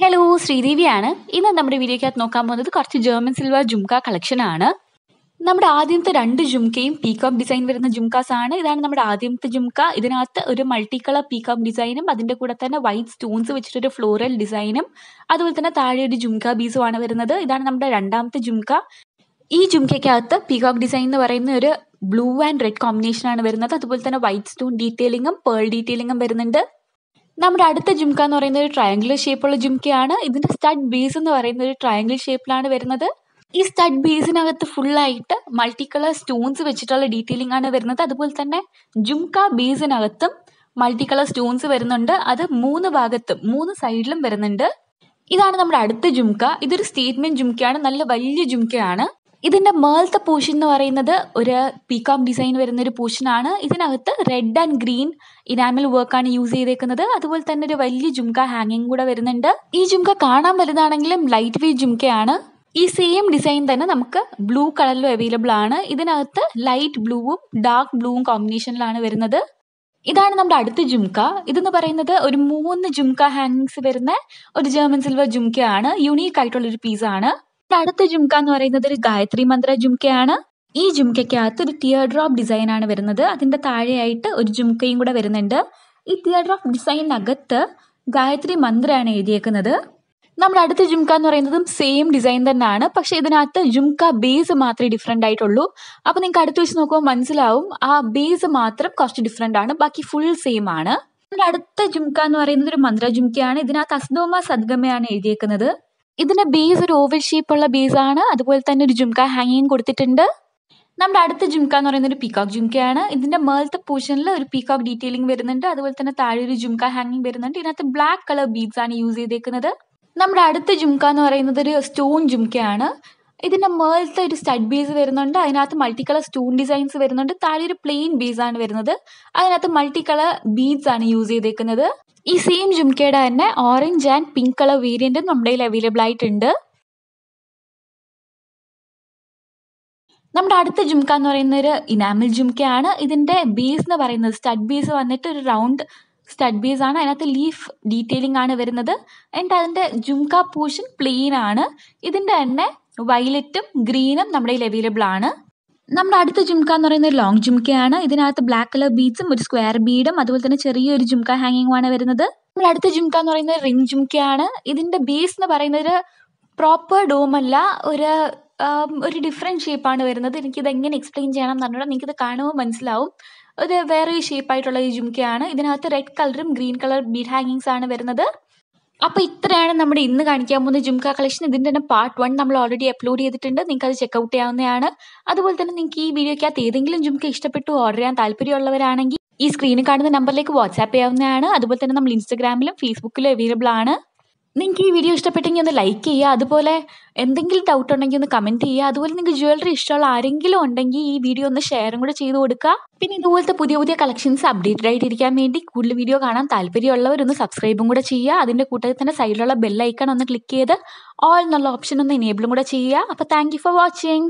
hello ശ്രീദേവിയാണ് ഇന്ന് നമ്മുടെ വീഡിയോക്കകത്ത് നോക്കാൻ പോകുന്നത് കുറച്ച് ജർമ്മൻ സിൽവർ ജുംക കളക്ഷനാണ് നമ്മുടെ ആദ്യത്തെ രണ്ട് ജുംക്കയും പീകോക്ക് ഡിസൈൻ വരുന്ന ജുംക്കാസ് ആണ് ഇതാണ് നമ്മുടെ ആദ്യത്തെ ജുംക്ക ഇതിനകത്ത് ഒരു മൾട്ടി കളർ പീകോക്ക് ഡിസൈനും അതിൻ്റെ കൂടെ തന്നെ വൈറ്റ് സ്റ്റോൺസ് വെച്ചിട്ടൊരു ഫ്ലോറൽ ഡിസൈനും അതുപോലെ തന്നെ താഴെ ഒരു ജുംക്ക ബീസുമാണ് വരുന്നത് ഇതാണ് നമ്മുടെ രണ്ടാമത്തെ ജുംക്ക ഈ ജുംക്കയ്ക്കകത്ത് പീകോക്ക് ഡിസൈൻ എന്ന് പറയുന്ന ഒരു ബ്ലൂ ആൻഡ് റെഡ് കോമ്പിനേഷൻ ആണ് വരുന്നത് അതുപോലെ തന്നെ വൈറ്റ് സ്റ്റോൺ ഡീറ്റെയിലിങ്ങും പേൾ ഡീറ്റെയിലിങ്ങും വരുന്നുണ്ട് നമ്മുടെ അടുത്ത ജുംക എന്ന് പറയുന്ന ഒരു ട്രയാംഗുലർ ഷേപ്പുള്ള ജുംകയാണ് ഇതിന്റെ സ്റ്റഡ് ബീസ് എന്ന് പറയുന്ന ഒരു ട്രയാംഗിൾ ഷേപ്പിലാണ് വരുന്നത് ഈ സ്റ്റഡ് ബീസിനകത്ത് ഫുള്ളായിട്ട് മൾട്ടി കളർ സ്റ്റോൺസ് വെച്ചിട്ടുള്ള ഡീറ്റെയിലിംഗ് ആണ് വരുന്നത് അതുപോലെ തന്നെ ജുംക ബീസിനകത്തും മൾട്ടി കളർ സ്റ്റോൺസ് വരുന്നുണ്ട് അത് മൂന്ന് ഭാഗത്തും മൂന്ന് സൈഡിലും വരുന്നുണ്ട് ഇതാണ് നമ്മുടെ അടുത്ത ജുംക ഇതൊരു സ്റ്റേറ്റ്മെന്റ് ജുംകയാണ് നല്ല വലിയ ജുംകയാണ് ഇതിൻ്റെ മേളത്തെ പോർഷൻ എന്ന് പറയുന്നത് ഒരു പീകോക്ക് ഡിസൈൻ വരുന്ന ഒരു പൂഷനാണ് ഇതിനകത്ത് റെഡ് ആൻഡ് ഗ്രീൻ ഇനാമിൽ വർക്കാണ് യൂസ് ചെയ്തേക്കുന്നത് അതുപോലെ തന്നെ ഒരു വലിയ ജുംക ഹാങ്ങിങ് കൂടെ വരുന്നുണ്ട് ഈ ജുംക കാണാൻ വലുതാണെങ്കിലും ലൈറ്റ് വെയ്റ്റ് ജുംകയാണ് ഈ സെയിം ഡിസൈൻ തന്നെ നമുക്ക് ബ്ലൂ കളറിലും അവൈലബിൾ ആണ് ഇതിനകത്ത് ലൈറ്റ് ബ്ലൂവും ഡാർക്ക് ബ്ലൂവും കോമ്പിനേഷനിലാണ് വരുന്നത് ഇതാണ് നമ്മുടെ അടുത്ത ജുംക ഇതെന്ന് പറയുന്നത് ഒരു മൂന്ന് ജുംക ഹാങ്ങിങ്സ് വരുന്ന ഒരു ജർമ്മൻ സിൽവർ ജുംകയാണ് യുണീക്ക് ആയിട്ടുള്ള ഒരു പീസാണ് അടുത്ത ജുംക എന്ന് പറയുന്നത് ഒരു ഗായത്രി മന്ത്ര ജുംകയാണ് ഈ ജുംകയ്ക്കകത്ത് ഒരു ടിയർ ഡ്രോപ്പ് ഡിസൈൻ ആണ് വരുന്നത് അതിന്റെ താഴെയായിട്ട് ഒരു ജുംകയും കൂടെ വരുന്നുണ്ട് ഈ ടിയർ ഡ്രോപ്പ് ഡിസൈനിനകത്ത് ഗായത്രി മന്ത്രയാണ് എഴുതിയേക്കുന്നത് നമ്മുടെ അടുത്ത ജുംക എന്ന് പറയുന്നതും സെയിം ഡിസൈൻ തന്നെയാണ് പക്ഷെ ഇതിനകത്ത് ജുംക ബേസ് മാത്രമേ ഡിഫറെൻ്റ് ആയിട്ടുള്ളൂ അപ്പോൾ നിങ്ങൾക്ക് അടുത്ത് വെച്ച് നോക്കുമ്പോൾ മനസ്സിലാവും ആ ബേസ് മാത്രം കുറച്ച് ഡിഫറെൻ്റ് ആണ് ബാക്കി ഫുൾ സെയിം ആണ് നമ്മുടെ അടുത്ത ജുംക എന്ന് പറയുന്നത് ഒരു മന്ത്ര ജുംകയാണ് ഇതിനകത്ത് അസ്തോമ സദ്ഗമയാണ് എഴുതിയേക്കുന്നത് ഇതിൻ്റെ ബേസ് ഒരു ഓവൽ ഷേപ്പുള്ള ആണ് അതുപോലെ തന്നെ ഒരു ജുംക ഹാങ്ങിങ് കൊടുത്തിട്ടുണ്ട് നമ്മുടെ അടുത്ത ജുംക എന്ന് പറയുന്ന ഒരു പീകോക്ക് ജുംകയാണ് ഇതിൻ്റെ മേളത്തെ പോർഷനിൽ ഒരു പീകോക്ക് ഡീറ്റെയിലിംഗ് വരുന്നുണ്ട് അതുപോലെ തന്നെ താഴെ ഒരു ജുംക ഹാങ്ങിങ് വരുന്നുണ്ട് ഇതിനകത്ത് ബ്ലാക്ക് കളർ ബീഡ്സ് ആണ് യൂസ് ചെയ്തേക്കുന്നത് നമ്മുടെ അടുത്ത ജുംക എന്ന് പറയുന്നത് ഒരു സ്റ്റോൺ ജുംകയാണ് ഇതിൻ്റെ മേളത്തെ ഒരു സ്റ്റഡ് ബേസ് വരുന്നുണ്ട് അതിനകത്ത് മൾട്ടി കളർ സ്റ്റൂൺ ഡിസൈൻസ് വരുന്നുണ്ട് താഴെ ഒരു പ്ലെയിൻ ബീസ് ആണ് വരുന്നത് അതിനകത്ത് മൾട്ടി കളർ ബീഡ്സ് ആണ് യൂസ് ചെയ്തേക്കുന്നത് ഈ സെയിം ജുംകയുടെ തന്നെ orange and pink colour variant നമ്മുടെ കയ്യിൽ അവൈലബിൾ ആയിട്ടുണ്ട് നമ്മുടെ അടുത്ത ജുംക എന്ന് പറയുന്ന ഒരു ഇനാമിൽ ജുംകയാണ് ഇതിൻ്റെ ബേസ് എന്ന് പറയുന്നത് സ്റ്റഡ് ബേസ് വന്നിട്ട് ഒരു റൗണ്ട് സ്റ്റഡ് ബേസ് ആണ് അതിനകത്ത് ലീഫ് ഡീറ്റെയിലിംഗ് ആണ് വരുന്നത് ആൻഡ് അതിൻ്റെ ജുംക പോർഷൻ പ്ലെയിൻ ആണ് ഇതിൻ്റെ തന്നെ വയലറ്റും ഗ്രീനും നമ്മുടെ കയ്യിൽ അവൈലബിൾ ആണ് നമ്മുടെ അടുത്ത ജുംക എന്ന് പറയുന്നത് ലോങ് ജുംക്കയാണ് ഇതിനകത്ത് ബ്ലാക്ക് കളർ ബീഡ്സും ഒരു സ്ക്വയർ ബീഡും അതുപോലെ തന്നെ ചെറിയൊരു ജുംക ഹാങ്ങിങ് ആണ് വരുന്നത് നമ്മുടെ അടുത്ത ജുംക എന്ന് പറയുന്നത് റിംഗ് ജുംക്കയാണ് ഇതിന്റെ ബേസ് എന്ന് പറയുന്നത് ഒരു പ്രോപ്പർ അല്ല ഒരു ഒരു ഡിഫറെന്റ് ഷേപ്പാണ് വരുന്നത് എനിക്കിത് എങ്ങനെ എക്സ്പ്ലെയിൻ ചെയ്യണം എന്ന് പറഞ്ഞാൽ നിങ്ങൾക്ക് ഇത് കാണുമ്പോൾ മനസ്സിലാവും ഒരു വേറെ ഷേപ്പായിട്ടുള്ള ഈ ജുംക്കയാണ് ഇതിനകത്ത് റെഡ് കളറും ഗ്രീൻ കളർ ബീഡ് ഹാങ്ങിങ്സ് ആണ് വരുന്നത് അപ്പോൾ ഇത്രയാണ് നമ്മുടെ ഇന്ന് കാണിക്കാൻ പോകുന്ന ജുംക കളക്ഷൻ ഇതിന്റെ തന്നെ പാർട്ട് വൺ നമ്മൾ ഓൾറെഡി അപ്ലോഡ് ചെയ്തിട്ടുണ്ട് നിങ്ങൾക്ക് അത് ചെക്ക്ഔട്ട് ചെയ്യാവുന്നതാണ് അതുപോലെ തന്നെ നിങ്ങൾക്ക് ഈ വീഡിയോയ്ക്കകത്ത് ഏതെങ്കിലും ജുംക ഇഷ്ടപ്പെട്ടു ഓർഡർ ചെയ്യാൻ താല്പര്യമുള്ളവരാണെങ്കിൽ ഈ സ്ക്രീനിൽ കാണുന്ന നമ്പറിലേക്ക് വാട്സ്ആപ്പ് ചെയ്യാവുന്നതാണ് അതുപോലെ തന്നെ നമ്മൾ ഇൻസ്റ്റാഗ്രാമിലും ഫേസ്ബുക്കിലും അവൈലബിൾ ആണ് നിങ്ങൾക്ക് ഈ വീഡിയോ ഇഷ്ടപ്പെട്ടെങ്കിൽ ഒന്ന് ലൈക്ക് ചെയ്യുക അതുപോലെ എന്തെങ്കിലും ഡൗട്ട് ഉണ്ടെങ്കിൽ ഒന്ന് കമൻറ്റ് ചെയ്യുക അതുപോലെ നിങ്ങൾക്ക് ജ്വല്ലറി ഇഷ്ടമുള്ള ആരെങ്കിലും ഉണ്ടെങ്കിൽ ഈ വീഡിയോ ഒന്ന് ഷെയറും കൂടെ ചെയ്ത് കൊടുക്കുക പിന്നെ ഇതുപോലത്തെ പുതിയ പുതിയ കളക്ഷൻസ് അപ്ഡേറ്റഡ് ആയിട്ടിരിക്കാൻ വേണ്ടി കൂടുതൽ വീഡിയോ കാണാൻ താല്പര്യമുള്ളവരൊന്ന് സബ്സ്ക്രൈബും കൂടെ ചെയ്യുക അതിൻ്റെ കൂട്ടത്തിൽ തന്നെ സൈഡിലുള്ള ബെല്ലൈക്കൺ ഒന്ന് ക്ലിക്ക് ചെയ്ത് ഓൾ എന്നുള്ള ഓപ്ഷൻ ഒന്ന് എനേബിളും കൂടെ ചെയ്യുക അപ്പോൾ താങ്ക് ഫോർ വാച്ചിങ്